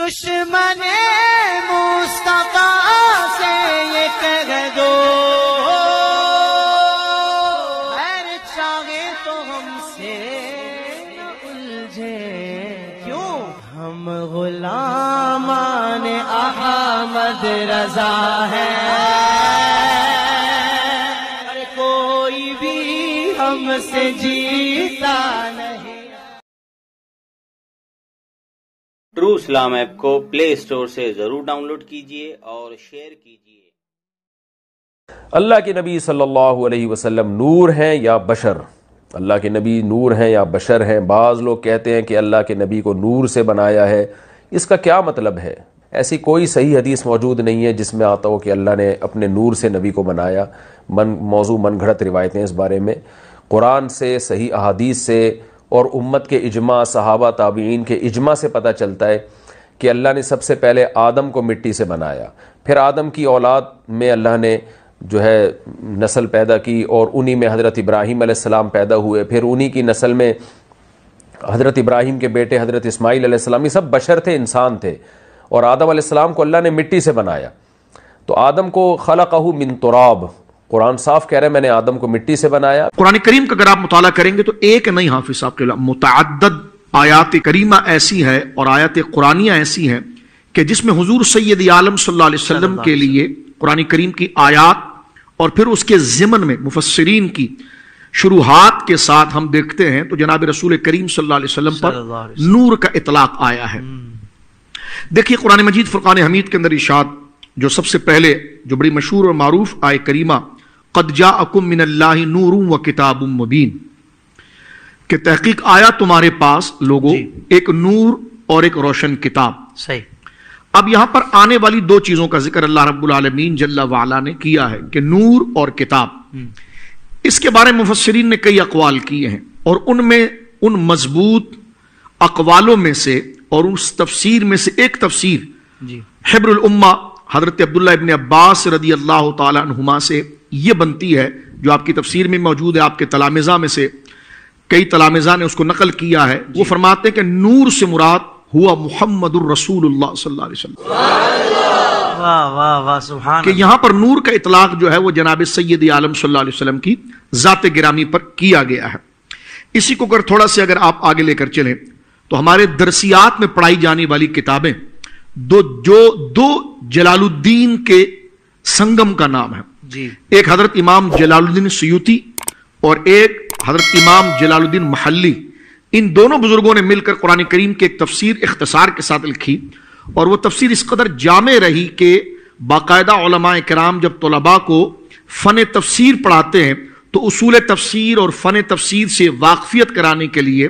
दुश्मन मुस्तफा से ये कर दो हर चाहे तो हमसे उलझे क्यों हम गुलामान अहमद रजा है कोई भी हमसे जीता नहीं इस्लाम ऐप को प्ले स्टोर से ज़रूर डाउनलोड कीजिए और शेयर कीजिए अल्लाह के नबी सल्लल्लाहु अलैहि वसल्लम नूर हैं या बशर अल्लाह के नबी नूर हैं या बशर हैं बाज़ लोग कहते हैं कि अल्लाह के नबी को नूर से बनाया है इसका क्या मतलब है ऐसी कोई सही हदीस मौजूद नहीं है जिसमें आता हो कि अल्लाह ने अपने नूर से नबी को बनाया मन मौजू मन घड़त रिवायतें इस बारे में कुरान से सही अहादीस से और उम्मत के इजमा सहाबा ताबीन के इजमा से पता चलता है कि अल्लाह ने सबसे पहले आदम को मिट्टी से बनाया फिर आदम की औलाद में अल्लाह ने जो है नस्ल पैदा की और उन्हीं में हज़रत इब्राहीम आसमाम पैदा हुए फिर उन्हीं की नस्ल में हज़रत इब्राहीम के बेटे हज़रत इस्माईल आसमाम ये सब बशर थे इंसान थे और आदम आसमाम को अल्लाह ने मिट्टी से बनाया तो आदम को खलकहू मिन तुराब कुरान साफ कह रहे हैं मैंने आदम को मिट्टी से बनाया कुरान करीम का अगर आप मुताला करेंगे तो एक नहीं हाफिज साहब के मुतद आयात करीमा ऐसी है और आयत कुरानिया ऐसी है कि जिसमें हजूर सैद आलम सल्लाम के लिए कुरान करीम की आयात और फिर उसके ज़िमन में मुफसरीन की शुरुआत के साथ हम देखते हैं तो जनाब रसूल करीम सल्लाम पर नूर का इतलाक आया है देखिए कुरान मजीद फुरकान हमीद के अंदर इशाद जो सबसे पहले जो बड़ी मशहूर और मारूफ आए करीमा कदजा अकुम मिनल्ला नूर व किताब मुबीन कि तहकीक आया तुम्हारे पास लोगों एक नूर और एक रोशन किताब सही अब यहां पर आने वाली दो चीजों का जिक्र अल्लाह रब्बुल आलमीन जल्ला वाला ने किया है कि नूर और किताब हम्म। इसके बारे में मुफसरीन ने कई अकवाल किए हैं और उनमें उन मजबूत अकवालों में से और उस तफसीर में से एक तफसीर हबरुल्मा हजरत अब्दुल्ला इबन अब्बास रदी अल्लाह तुमा से ये बनती है जो आपकी तफसीर में मौजूद है आपके तलामिजा में से कई तलामिजा ने उसको नकल किया है वो फरमाते हैं कि नूर से मुराद हुआ मोहम्मद कि पर नूर का इतलाक जो है वो जनाब सैद आलम सल्लाम की जाते गिरामी पर किया गया है इसी को अगर थोड़ा से अगर आप आगे लेकर चलें तो हमारे दरसियात में पढ़ाई जाने वाली किताबें दो जो दो जलालुद्दीन के संगम का नाम है एक हजरत इमाम जलालुद्दीन सयूती और एक हजरत इमाम जलालुद्दीन महल्ली इन दोनों बुजुर्गों ने मिलकर कुरान करीम की एक तफसीर इख्तसार के साथ लिखी और वह तफसीर इस कदर जाम रही कि बाकायदा कराम जब तलबा को फ़न तफसीर पढ़ाते हैं तो उसूल तफसीर और फ़न तफसीर से वाकफियत कराने के लिए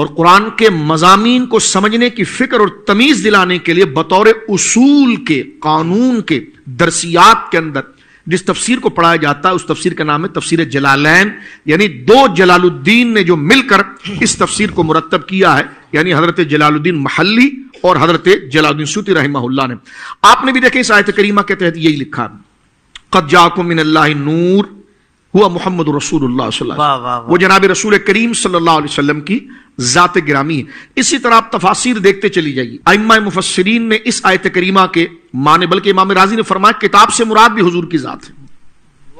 और कुरान के मजामी को समझने की फ़िक्र और तमीज़ दिलाने के लिए बतौर उसूल के कानून के दरसियात के अंदर जिस तफसीर को पढ़ाया जाता है उस तफसीर का नाम है तफसीर जलालैन यानी दो जलालुद्दीन ने जो मिलकर इस तफसीर को मुरतब किया है यानी हजरत जलालुद्दीन महल्ली और हजरत जलालुद्दीन सूती रही ने आपने भी देखे इस आयत करीमा के तहत यही लिखा कब्जाकुमिन नूर हुआ मोहम्मद रसूल वो जनाब रसूल करीम सल्लाम की ज़ात ग्रामी है इसी तरह आप तफासिर देखते चली जाइए अम्मा मुफसरीन ने इस आयत करीमा के माने बल्कि इमाम राजी ने फरमाया किताब से मुराद भी हजूर की ज़ात है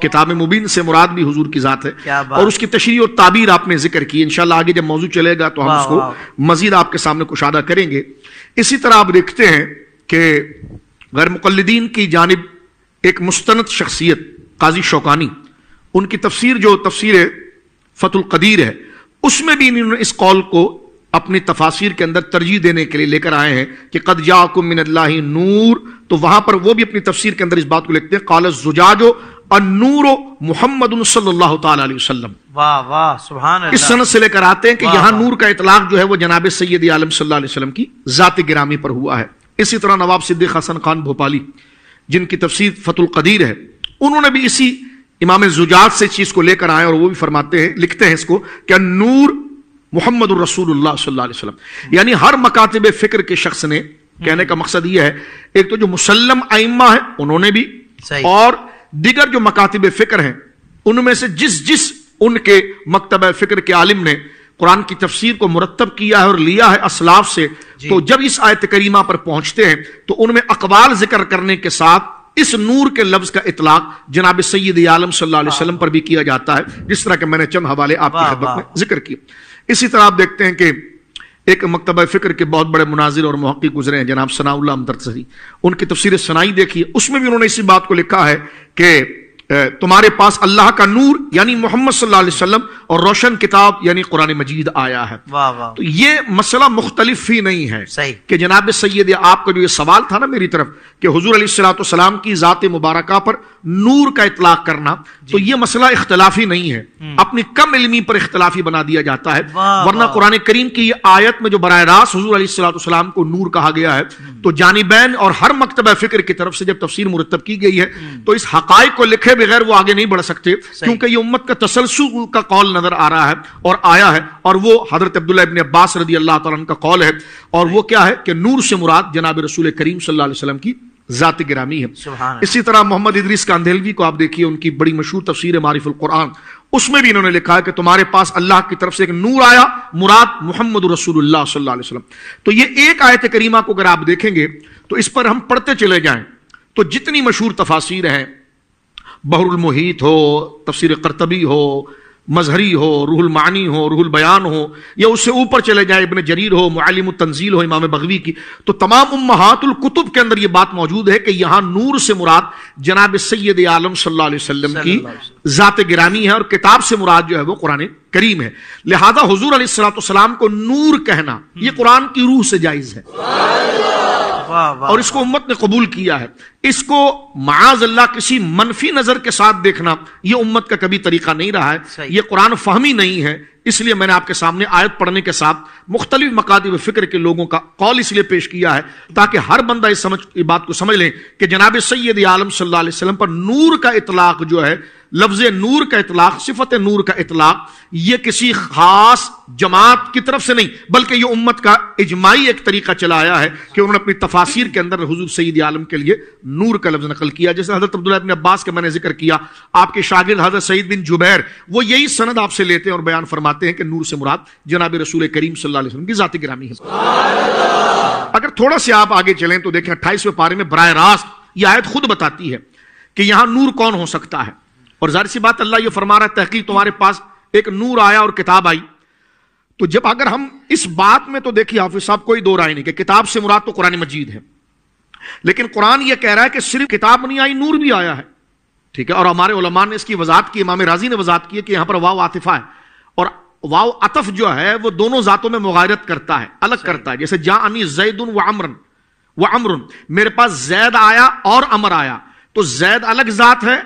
किताब मुबीन से मुराद भी हुजूर की ज़ात है और उसकी तशरी और ताबीर आपने जिक्र की इनशाला आगे जब मौजूद चलेगा तो हम उसको मजीद आपके सामने कुशादा करेंगे इसी तरह आप देखते हैं कि गैर मुकलदीन की जानब एक मुस्त शख्सियत काजी शौकानी उनकी तफसीर जो तफसीर फतुल कदीर है उसमें भी इन्होंने इस कौल को अपनी तफासिर के अंदर तरजीह देने के लिए लेकर आए हैं कि कद याकुम नूर तो वहां पर वो भी अपनी तफसीर के अंदर इस बात को लिखते हैं काल जुजाजो अनूर मोहम्मद सल्लल्लाहु इस सनत से लेकर आते हैं कि यहां नूर का इतलाक जो है वह जनाब सैद आलम सल्लाम की जाति गिरामी पर हुआ है इसी तरह नवाब सिद्दीक हसन खान भोपाली जिनकी तफसीर फतुल कदीर है उन्होंने भी इसी इमाम जुजात से चीज को लेकर आए और वो भी फरमाते हैं लिखते हैं इसको क्या नूर मोहम्मद रसूलुल्लाह यानी हर मकातब फिक्र के शख्स ने कहने का मकसद यह है एक तो जो मुसलम आइमा है उन्होंने भी और दिगर जो मकातब फिक्र हैं उनमें से जिस जिस उनके मकतब फिक्र के आलिम ने कुरान की तफसीर को मुरतब किया है और लिया है असलाफ से तो जब इस आयत करीमा पर पहुंचते हैं तो उनमें अकबाल जिक्र करने के साथ इस नूर के लफ्ज का इतलाक जनाब सैद आलम सल्लाम पर भी किया जाता है जिस तरह के मैंने चंद हवाले आपकी खदमत में जिक्र किया इसी तरह आप देखते हैं कि एक मकतब फ़िक्र के बहुत बड़े मुनाजिर और महक़ गुजरे हैं जनाब सनाउल्ला अमदरसरी उनकी तफसीर सनाई देखी उसमें भी उन्होंने इसी बात को लिखा है कि तुम्हारे पास अल्लाह का नूर यानी मोहम्मद सल्लाम और रोशन किताब यानी कुरान मजीद आया है वाह वाह तो ये मसला मुख्तलिफ ही नहीं है सही कि जनाब सैद आपका जो ये सवाल था ना मेरी तरफ कि हजूर सलाम की ज़ात मुबारक पर नूर का इतलाक करना तो ये मसला इख्तलाफी नहीं है हम्म। अपनी कम इलमी पर इख्तलाफी बना दिया जाता है वरना कुरान करीम की आयत में जो बर रास्त हजूर सलाम को नूर कहा गया है हम्म। तो बैन और हर मकतब फिक्र की तरफ से जब तफसर मुरतब की गई है हम्म। तो इस हक को लिखे मेरे बगैर वो आगे नहीं बढ़ सकते क्योंकि ये उम्मत का तसलसु का कॉल नजर आ रहा है और आया है और वो हजरत अब्दुल्ला इबन अब्बास रदी अल्लाह तन का कॉल है और वो क्या है कि नूर से मुराद जनाब रसूल करीम सल्ला वसलम की जाति गिरामी है इसी तरह मोहम्मद इदरीस कांधेलवी को आप देखिए उनकी बड़ी मशहूर तफसीर मारिफुल कुरान उसमें भी इन्होंने लिखा है कि तुम्हारे पास अल्लाह की तरफ से एक नूर आया मुराद मोहम्मद रसूलुल्लाह सल्लल्लाहु अलैहि वसल्लम तो ये एक आयत करीमा को अगर आप देखेंगे तो इस पर हम पढ़ते चले जाएं तो जितनी मशहूर तफासिर हैं बहरुल मुहीत हो तफसीर करतबी हो मजहरी हो रूहुल मानी हो रूहुल बयान हो या उससे ऊपर चले जाए इबन जरीर हो मालिम तंजील हो इमाम बगवी की तो तमाम उम्मातुल कुतुब के अंदर यह बात मौजूद है कि यहाँ नूर से मुराद जनाब सैद आलम सल्लल्लाहु अलैहि वसल्लम की ज़ात गिरामी है और किताब से मुराद जो है वो कुरान करीम है लिहाजा हजूर अलीसलाम को नूर कहना ये कुरान की रूह से जायज़ है और इसको उम्मत ने कबूल किया है इसको माज अल्लाह किसी मनफी नजर के साथ देखना यह उम्मत का कभी तरीका नहीं रहा है यह कुरान फहमी नहीं है इसलिए मैंने आपके सामने आयत पढ़ने के साथ मकाद मकादब फिक्र के लोगों का कौल इसलिए पेश किया है ताकि हर बंदा इस समझ इस बात को समझ लें कि जनाब सैद आलम सल्लाम पर नूर का इतलाक जो है लफ्ज नूर का इतलाक सिफत नूर का इतलाक यह किसी खास जमात की तरफ से नहीं बल्कि यह उम्मत का इजमाही एक तरीका चलाया है कि उन्होंने अपनी तफासिर के अंदर हजूर सईद आलम के लिए नूर का लफ्ज नकल किया जैसे हजरत अब्दुल्ला बिन अब्बास का मैंने जिक्र किया आपके शागिर्द हजरत सईद बिन जुबैर वो यही सनद आपसे लेते हैं और बयान फरमाते हैं कि नूर से मुराद जनाब रसूल करीम सल्लल्लाहु की जाति ग्रामी है अगर थोड़ा सा आप आगे चलें तो देखें अट्ठाईसवें पारे में बरह रास्त यह आयत खुद बताती है कि यहां नूर कौन हो सकता है और जाहिर सी बात अल्लाह ये फरमा रहा है तहकी तुम्हारे पास एक नूर आया और किताब आई तो जब अगर हम इस बात में तो देखिए हाफिज साहब कोई दो राय नहीं कि किताब से मुराद तो कुरानी मजीद है लेकिन कुरान यह कह रहा है कि सिर्फ किताब नहीं आई नूर भी आया है ठीक है और हमारे उलमान ने इसकी वजात की इमाम राजी ने वजात की है कि यहां पर वाव आतिफा है और वाव अतफ जो है वो दोनों जातों में मुगारत करता है अलग करता है जैसे जा अनी जैदन व अमरन व अमरुन मेरे पास जैद आया और अमर आया तो जैद अलग जात है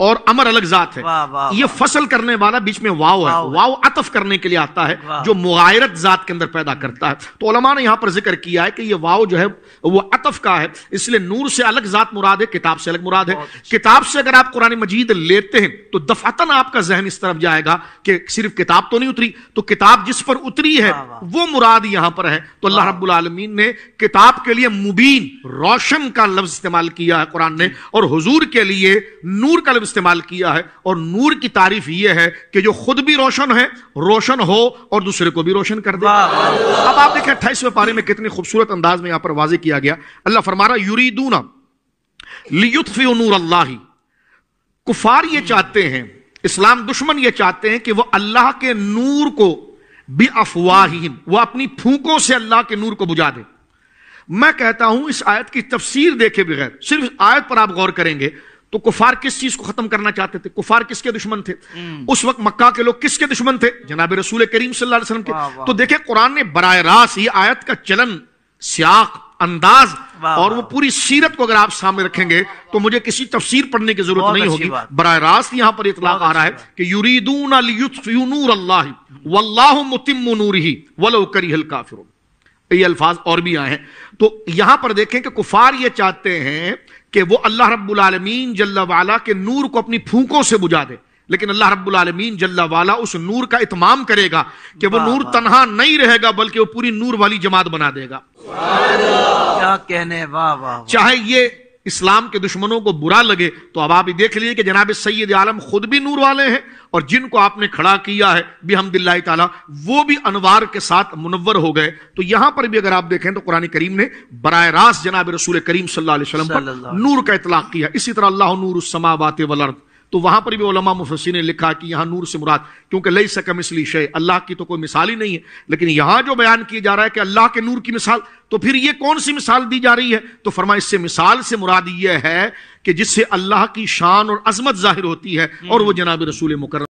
और अमर अलग जात है वाँ, वाँ, ये फसल करने वाला बीच में वाव है वाव अतफ करने के लिए आता है जो मुआरत जात के अंदर पैदा करता है तो उलमा ने यहां पर जिक्र किया है कि ये वाव जो है वो अतफ का है इसलिए नूर से अलग जात मुराद है किताब से अलग मुराद है किताब से अगर आप कुरानी मजीद लेते हैं तो दफातन आपका जहन इस तरफ जाएगा कि सिर्फ किताब तो नहीं उतरी तो किताब जिस पर उतरी है वो मुराद यहां पर है तो अल्लाह रबालमीन ने किताब के लिए मुबीन रोशन का लफ्ज इस्तेमाल किया है कुरान ने और हजूर के लिए नूर का इस्तेमाल किया है और नूर की तारीफ यह है कि जो खुद भी रोशन है रोशन हो और दूसरे को भी रोशन कर दे अब आप देखें अट्ठाईसवें पारे में कितने खूबसूरत अंदाज में यहां पर वाजे किया गया अल्लाह फरमारा यूरी यूरीदूना लियुतफी नूर अल्लाह कुफार ये चाहते हैं इस्लाम दुश्मन ये चाहते हैं कि वह अल्लाह के नूर को भी अफवाहिम वह अपनी फूकों से अल्लाह के नूर को बुझा दे मैं कहता हूं इस आयत की तफसीर देखे बगैर सिर्फ आयत पर आप गौर करेंगे तो कुफार किस चीज को खत्म करना चाहते थे कुफार किसके दुश्मन थे हम्म। उस वक्त मक्का के लोग किसके दुश्मन थे जनाब रसूल करीम सल्लल्लाहु वसल्लम के तो देखे कुरान ने बर रास ये आयत का चलन सियाक अंदाज और वो पूरी सीरत को अगर आप सामने रखेंगे तो मुझे किसी तफसीर पढ़ने की जरूरत नहीं होगी बर रास्त यहां पर इतलाक आ रहा है कि यूरीदून नूर अल्लाह वल्लाह मुतिम नूर ही वलो करी हल्का फिर ये अल्फाज और भी आए हैं तो यहां पर देखें कि कुफार ये चाहते हैं कि वो अल्लाह रब्बुल आलमीन जल्ला वाला के नूर को अपनी फूकों से बुझा दे लेकिन अल्लाह रब्बुल आलमीन जल्ला वाला उस नूर का इतमाम करेगा कि वो नूर तनहा नहीं रहेगा बल्कि वो पूरी नूर वाली जमात बना देगा क्या कहने वाह वाह चाहे ये इस्लाम के दुश्मनों को बुरा लगे तो अब आप देख लीजिए कि जनाब सैयद आलम खुद भी नूर वाले हैं और जिनको आपने खड़ा किया है बिहमदिल्ला ताला वो भी अनवार के साथ मुनवर हो गए तो यहां पर भी अगर आप देखें तो कुरानी करीम ने बर रास्त जनाब रसूल करीम सल्लाम पर नूर का इतलाक किया इसी तरह अल्लाह नूर उसमावात वलर्द तो वहां पर भी ओलमा मुफसी ने लिखा कि यहां नूर से मुराद क्योंकि लई सकम इसलिए शे अल्लाह की तो कोई मिसाल ही नहीं है लेकिन यहां जो बयान किया जा रहा है कि अल्लाह के नूर की मिसाल तो फिर ये कौन सी मिसाल दी जा रही है तो फरमा इससे मिसाल से मुराद ये है कि जिससे अल्लाह की शान और अजमत जाहिर होती है और वह जनाब रसूल मुकर